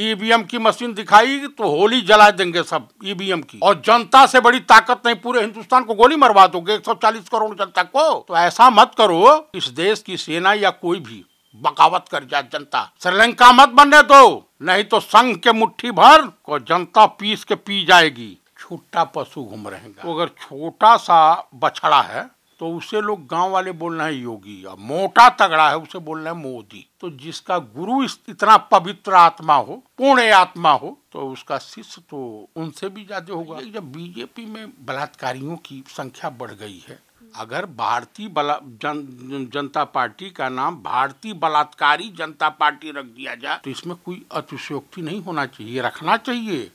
EVM की machine दिखाई तो होली जला देंगे सब ईवीएम की और जनता से बड़ी ताकत नहीं पूरे हिंदुस्तान को गोली मरवा दोगे 140 करोड़ जनता को तो ऐसा मत करो इस देश की सेना या कोई भी बगावत कर जाए जनता श्रीलंका मत बनने दो नहीं तो संघ के मुट्ठी भर को जनता पीस के पी जाएगी छोटा पशु घूम रहेगा तो अगर छोटा सा बछड़ा है तो उसे लोग गांव वाले बोलना है योगी और मोटा तगड़ा है उसे बोलना है मोदी तो जिसका गुरु इतना पवित्र आत्मा हो पूर्ण आत्मा हो तो उसका शिष्य तो उनसे भी ज्यादा होगा जब बीजेपी में बलात्कारियों की संख्या बढ़ गई है अगर भारतीय जन, जन, जनता पार्टी का नाम भारतीय बलात्कारी जनता पार्टी रख दिया जाए तो इसमें कोई अतिशयोक्ति नहीं होना चाहिए रखना चाहिए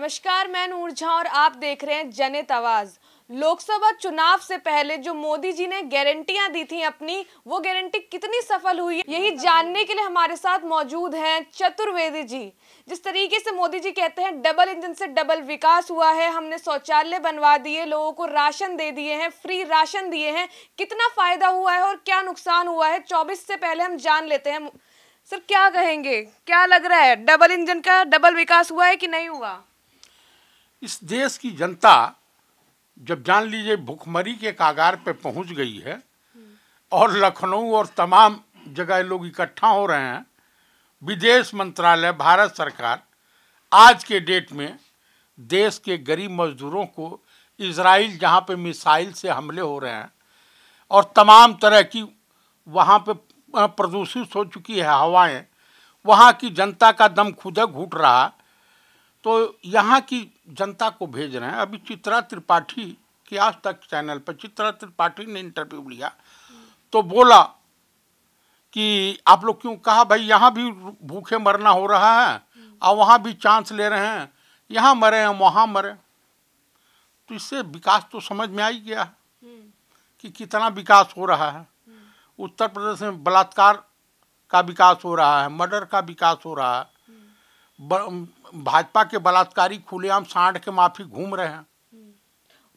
नमस्कार मैं नूर झा और आप देख रहे हैं जनित आवाज़ लोकसभा चुनाव से पहले जो मोदी जी ने गारंटियां दी थी अपनी वो गारंटी कितनी सफल हुई यही जानने के लिए हमारे साथ मौजूद हैं चतुर्वेदी जी जिस तरीके से मोदी जी कहते हैं डबल इंजन से डबल विकास हुआ है हमने शौचालय बनवा दिए लोगों को राशन दे दिए हैं फ्री राशन दिए हैं कितना फायदा हुआ है और क्या नुकसान हुआ है चौबीस से पहले हम जान लेते हैं सर क्या कहेंगे क्या लग रहा है डबल इंजन का डबल विकास हुआ है कि नहीं हुआ इस देश की जनता जब जान लीजिए भुखमरी के कागार पे पहुंच गई है और लखनऊ और तमाम जगह लोग इकट्ठा हो रहे हैं विदेश मंत्रालय भारत सरकार आज के डेट में देश के गरीब मजदूरों को इसराइल जहाँ पे मिसाइल से हमले हो रहे हैं और तमाम तरह की वहाँ पे प्रदूषित हो चुकी है हवाएं वहाँ की जनता का दम खुदा घुट रहा तो यहाँ की जनता को भेज रहे हैं अभी चित्रा त्रिपाठी की आज तक चैनल पर चित्रा त्रिपाठी ने इंटरव्यू लिया तो बोला कि आप लोग क्यों कहा भाई यहाँ भी भूखे मरना हो रहा है और वहाँ भी चांस ले रहे हैं यहाँ मरे हैं वहाँ मरे तो इससे विकास तो समझ में आ ही गया कि कितना विकास हो रहा है उत्तर प्रदेश में बलात्कार का विकास हो रहा है मर्डर का विकास हो रहा है भाजपा के बलात्कारी खुलेआम सांड के माफी घूम रहे हैं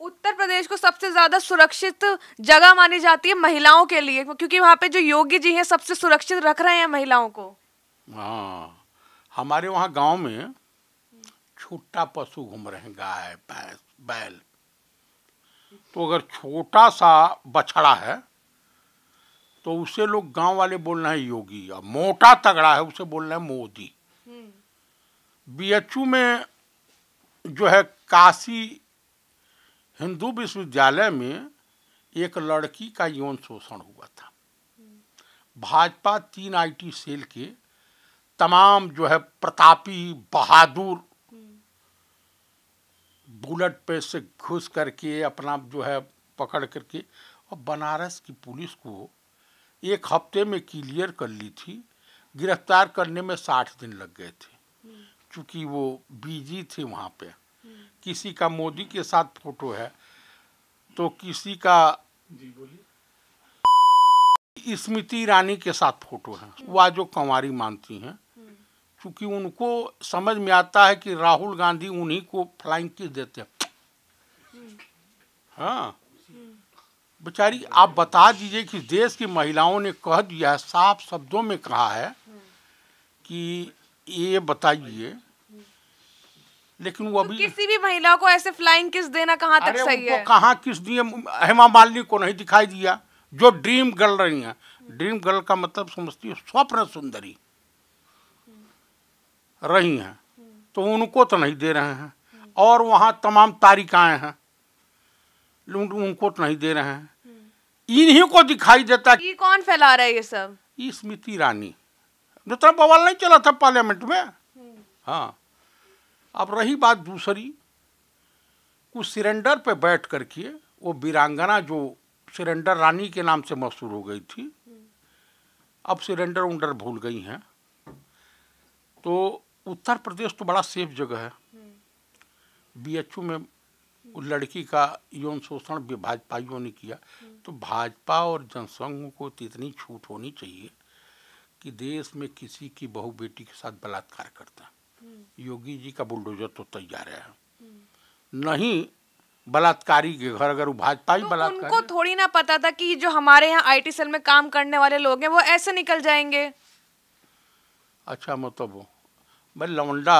उत्तर प्रदेश को सबसे ज्यादा सुरक्षित जगह मानी जाती है महिलाओं के लिए क्योंकि वहाँ पे जो योगी जी हैं सबसे सुरक्षित रख रहे हैं महिलाओं को हाँ हमारे वहाँ गांव में छोटा पशु घूम रहे हैं गाय भैंस बैल तो अगर छोटा सा बछड़ा है तो उसे लोग गांव वाले बोल रहे हैं योगी और मोटा तगड़ा है उसे बोल रहे हैं मोदी हम्म। बीएचयू में जो है काशी हिंदू विश्वविद्यालय में एक लड़की का यौन शोषण हुआ था भाजपा तीन आईटी सेल के तमाम जो है प्रतापी बहादुर बुलेट पे से घुस करके अपना जो है पकड़ करके और बनारस की पुलिस को एक हफ्ते में क्लियर कर ली थी गिरफ्तार करने में साठ दिन लग गए थे चूंकि वो बिजी थे वहाँ पे किसी का मोदी के साथ फोटो है तो किसी का स्मृति ईरानी के साथ फोटो है अच्छा। वह जो कंवारी मानती हैं क्योंकि उनको समझ में आता है कि राहुल गांधी उन्हीं को फ्लाइंग किस देते हैं हाँ बेचारी आप बता दीजिए कि देश की महिलाओं ने कह दिया है साफ शब्दों में कहा है कि ये बताइए लेकिन वो तो अभी किसी भी महिला को ऐसे फ्लाइंग किस देना कहाँ तक सही है कहाँ किस दिए हेमा मालिनी को नहीं दिखाई दिया जो ड्रीम गर्ल रही है ड्रीम गर्ल का मतलब समझती है स्वप्न सुंदरी रही हैं तो उनको तो नहीं दे रहे हैं और वहाँ तमाम तारिकाएं हैं उनको तो नहीं दे रहे हैं इन्हीं को दिखाई देता ये कौन फैला रहा है ये सब ये स्मृति रानी नूतन बवाल नहीं चला था पार्लियामेंट में हम्म। हाँ अब रही बात दूसरी कुछ सिलेंडर पे बैठ कर के वो वीरांगना जो सिलेंडर रानी के नाम से मशहूर हो गई थी अब सिलेंडर उंडर भूल गई हैं तो उत्तर प्रदेश तो बड़ा सेफ जगह है यू में उस लड़की का यौन शोषण भी भाजपाइयों ने किया तो भाजपा और जनसंघ को तो इतनी छूट होनी चाहिए कि देश में किसी की बहू बेटी के साथ बलात्कार करता है योगी जी का बुलडोजर तो तैयार है हम्म। नहीं बलात्कारी के घर अगर भाजपा ही तो बलात्कार उनको थोड़ी ना पता था कि जो हमारे यहाँ आई सेल में काम करने वाले लोग हैं वो ऐसे निकल जाएंगे अच्छा मतलब भाई लौंडा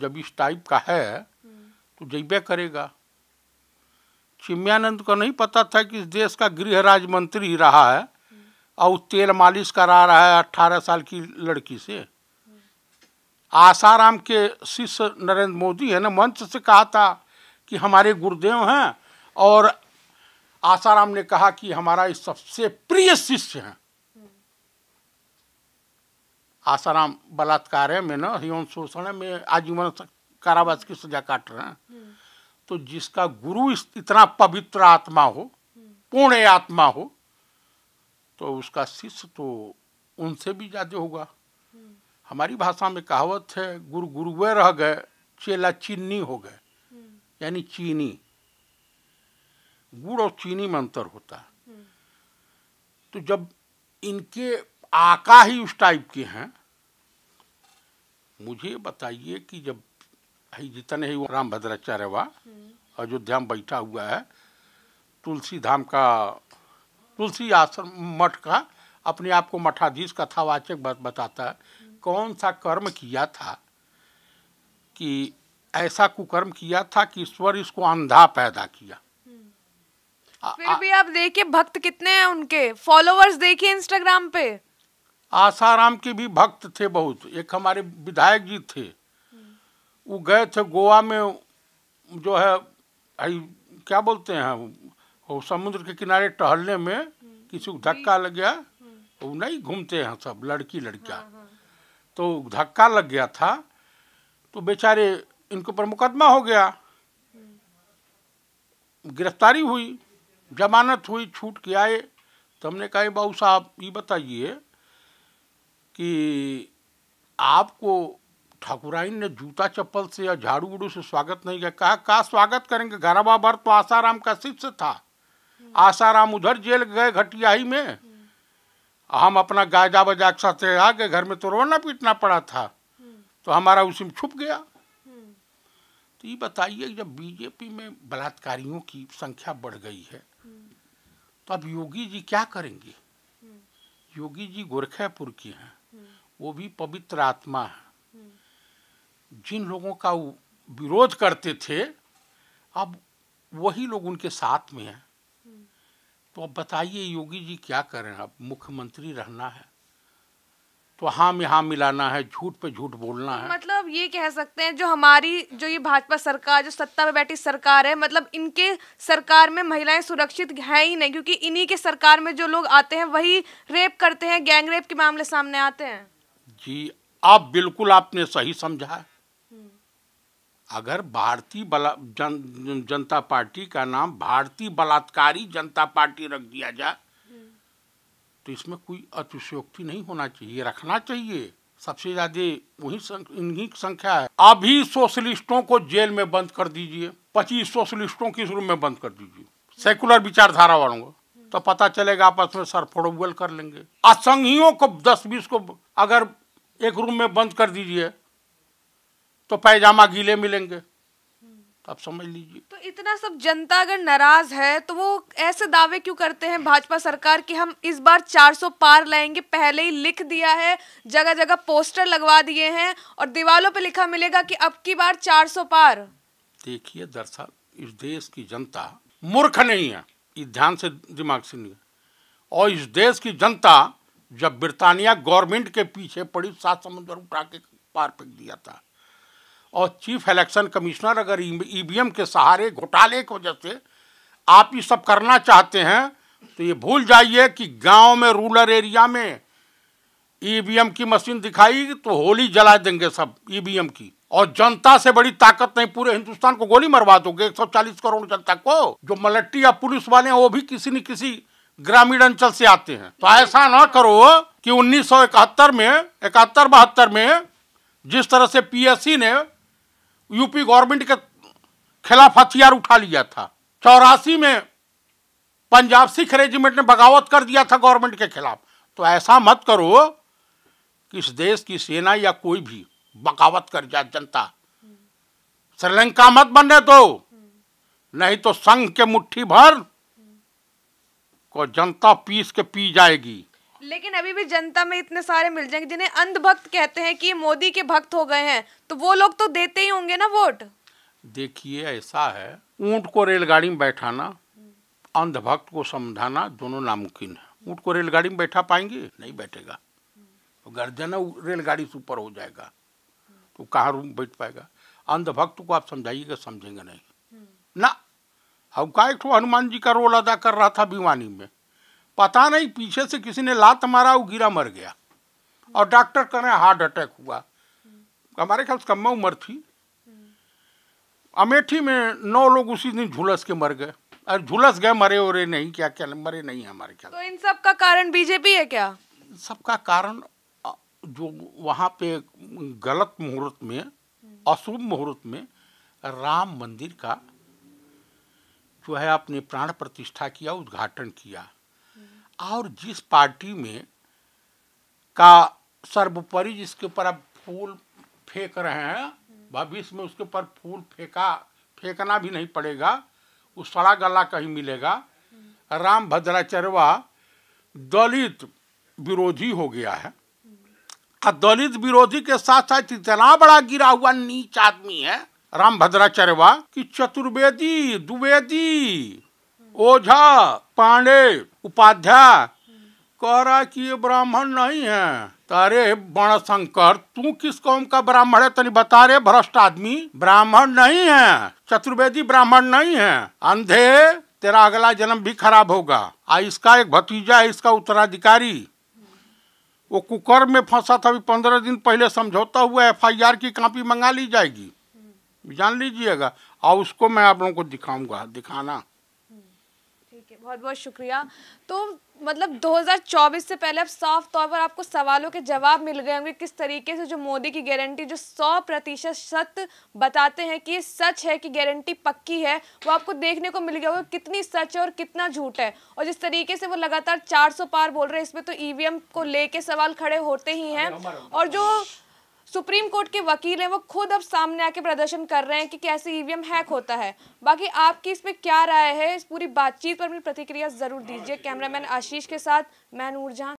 जब इस टाइप का है हम्म। तो जैबे करेगा चिम्यानंद को नहीं पता था कि इस देश का गृह राज्य मंत्री रहा है हम्म। और तेल मालिश करा रहा है अट्ठारह साल की लड़की से आसाराम के शिष्य नरेंद्र मोदी है ना मंच से कहा था कि हमारे गुरुदेव हैं और आसाराम ने कहा कि हमारा इस सबसे प्रिय शिष्य हैं आसाराम बलात्कार है में ना यौन शोषण में आजीवन कारावास की सजा काट रहे हैं हम्म। तो जिसका गुरु इतना पवित्र आत्मा हो पूर्ण आत्मा हो तो उसका शिष्य तो उनसे भी ज्यादा होगा हम्म। हमारी भाषा में कहावत है गुरु गुरुए रह गए चेला चीनी हो गए हम्म। यानी चीनी गुड़ और चीनी में अंतर होता है हम्म। तो जब इनके आका ही उस टाइप के हैं मुझे बताइए कि जब ही जितने ही राम भद्राचार्य हुआ हम्म। अयोध्या में बैठा हुआ है तुलसी धाम का तुलसी आश्रम मठ का अपने आप को मठाधीश कथावाचक बताता है कौन सा कर्म किया था कि ऐसा कुकर्म किया था कि ईश्वर इसको अंधा पैदा किया हम्म। आ, फिर भी आप देखिए भक्त कितने हैं उनके फॉलोवर्स देखिए इंस्टाग्राम पे आसाराम के भी भक्त थे बहुत एक हमारे विधायक जी थे हम्म। वो गए थे गोवा में जो है आई, क्या बोलते हैं वो समुद्र के किनारे टहलने में हम्म। किसी को धक्का लग गया तो वो नहीं घूमते हैं सब लड़की लड़का हाँ, हाँ। तो धक्का लग गया था तो बेचारे इनके ऊपर मुकदमा हो गया गिरफ्तारी हुई जमानत हुई छूट के आए तो हमने कहा बाबू साहब ये बताइए कि आपको ठाकुराइन ने जूता चप्पल से या झाड़ू उड़ू से स्वागत नहीं किया कहा का स्वागत करेंगे घर बाबर तो आसाराम का शिष्य था आसाराम उधर जेल गए घटियाही में हम अपना गायदा बजा के साथ आके घर में तो रोना पीटना पड़ा था तो हमारा उसी में छुप गया तो ये बताइए जब बीजेपी में बलात्कारियों की संख्या बढ़ गई है तो अब योगी जी क्या करेंगे योगी जी गोरखेपुर की हैं वो भी पवित्र आत्मा है जिन लोगों का विरोध करते थे अब वही लोग उनके साथ में हैं तो अब बताइए योगी जी क्या करें अब मुख्यमंत्री रहना है तो हाँ में हाँ मिलाना है झूठ पे झूठ बोलना है मतलब ये कह सकते हैं जो हमारी जो ये भाजपा सरकार जो सत्ता में बैठी सरकार है मतलब इनके सरकार में महिलाएं सुरक्षित है ही नहीं क्योंकि इन्हीं के सरकार में जो लोग आते हैं वही रेप करते हैं गैंग रेप के मामले सामने आते हैं जी आप बिल्कुल आपने सही समझा है अगर भारतीय जन जनता पार्टी का नाम भारतीय बलात्कारी जनता पार्टी रख दिया जाए तो इसमें कोई अतिशयोक्ति नहीं होना चाहिए रखना चाहिए सबसे ज्यादा वही इन्हीं की संख्या है अभी सोशलिस्टों को जेल में बंद कर दीजिए पच्चीस सोशलिस्टों की रूम में बंद कर दीजिए सेकुलर विचारधारा वालों को तो पता चलेगा आपस में सर सरफड़ोबल कर लेंगे असंघियों को दस बीस को अगर एक रूम में बंद कर दीजिए तो पैजामा गीले मिलेंगे तो आप समझ लीजिए तो इतना सब जनता अगर नाराज है तो वो ऐसे दावे क्यों करते हैं भाजपा सरकार कि हम इस बार 400 पार लाएंगे पहले ही लिख दिया है जगह जगह पोस्टर लगवा दिए हैं और दीवालों पे लिखा मिलेगा कि अब की बार 400 पार देखिए दरअसल इस देश की जनता मूर्ख नहीं है ये ध्यान से दिमाग से नहीं और इस देश की जनता जब ब्रितानिया गवर्नमेंट के पीछे पड़ी सात समुद्र उठा के पार फेंक दिया था और चीफ इलेक्शन कमिश्नर अगर ईवीएम के सहारे घोटाले की वजह से आप ये सब करना चाहते हैं तो ये भूल जाइए कि गांव में रूरल एरिया में ईवीएम की मशीन दिखाई तो होली जला देंगे सब ईवीएम की और जनता से बड़ी ताकत नहीं पूरे हिंदुस्तान को गोली मरवा दोगे 140 करोड़ जनता को जो मलट्टी या पुलिस वाले हैं वो भी किसी न किसी ग्रामीण अंचल से आते हैं तो ऐसा ना करो कि उन्नीस में इकहत्तर बहत्तर में जिस तरह से पीएससी ने यूपी गवर्नमेंट के खिलाफ हथियार उठा लिया था चौरासी में पंजाब सिख रेजिमेंट ने बगावत कर दिया था गवर्नमेंट के खिलाफ तो ऐसा मत करो कि इस देश की सेना या कोई भी बगावत कर जाए जनता श्रीलंका मत बनने दो नहीं तो संघ के मुट्ठी भर को जनता पीस के पी जाएगी लेकिन अभी भी जनता में इतने सारे मिल जाएंगे जिन्हें अंधभक्त कहते हैं कि मोदी के भक्त हो गए हैं तो वो लोग तो देते ही होंगे ना वोट देखिए ऐसा है ऊंट को रेलगाड़ी में बैठाना अंधभक्त को समझाना दोनों नामुमकिन है ऊँट को रेलगाड़ी में बैठा पाएंगे नहीं बैठेगा तो गर्जन रेलगाड़ी से ऊपर हो जाएगा तो कहाँ रूम बैठ पाएगा अंधभक्त को आप समझाइएगा समझेंगे नहीं ना का एक हनुमान जी का रोल अदा कर रहा था भिवानी में पता नहीं पीछे से किसी ने लात मारा वो गिरा मर गया और डॉक्टर कह रहे हार्ट अटैक हुआ हमारे ख्याल से कम उम्र थी अमेठी में नौ लोग उसी दिन झुलस के मर गए और झुलस गए मरे और नहीं क्या क्या मरे नहीं हमारे ख्याल तो इन सब का कारण बीजेपी है क्या सबका कारण जो वहाँ पे गलत मुहूर्त में अशुभ मुहूर्त में राम मंदिर का जो है आपने प्राण प्रतिष्ठा किया उद्घाटन किया और जिस पार्टी में का सर्वोपरि जिसके ऊपर आप फूल फेंक रहे हैं भविष्य में उसके ऊपर फूल फेंका फेंकना भी नहीं पड़ेगा वो सड़ा गला कहीं मिलेगा राम भद्राचरवा दलित विरोधी हो गया है और दलित विरोधी के साथ साथ इतना बड़ा गिरा हुआ नीच आदमी है राम भद्राचरवा कि चतुर्वेदी द्विवेदी ओझा पांडे उपाध्याय कह रहा है कि ये ब्राह्मण नहीं है अरे बण शंकर तू किस कौम का ब्राह्मण है तनी बता रहे भ्रष्ट आदमी ब्राह्मण नहीं है चतुर्वेदी ब्राह्मण नहीं है अंधे तेरा अगला जन्म भी खराब होगा आ इसका एक भतीजा है इसका उत्तराधिकारी वो कुकर में फंसा था अभी पंद्रह दिन पहले समझौता हुआ एफ आई आर की कापी मंगा ली जाएगी जान लीजिएगा और उसको मैं आप लोगों को दिखाऊंगा दिखाना ठीक है बहुत बहुत शुक्रिया तो मतलब 2024 से पहले अब साफ तौर पर आपको सवालों के जवाब मिल गए होंगे किस तरीके से जो मोदी की गारंटी जो 100 प्रतिशत सत्य बताते हैं कि सच है कि गारंटी पक्की है वो आपको देखने को मिल गया होगा कितनी सच है और कितना झूठ है और जिस तरीके से वो लगातार 400 पार बोल रहे हैं इसमें तो ई को लेके सवाल खड़े होते ही हैं और जो सुप्रीम कोर्ट के वकील हैं वो खुद अब सामने आके प्रदर्शन कर रहे हैं कि कैसे ईवीएम हैक होता है बाकी आपकी इस पर क्या राय है इस पूरी बातचीत पर अपनी प्रतिक्रिया जरूर दीजिए कैमरामैन आशीष के साथ मैं नूरजहां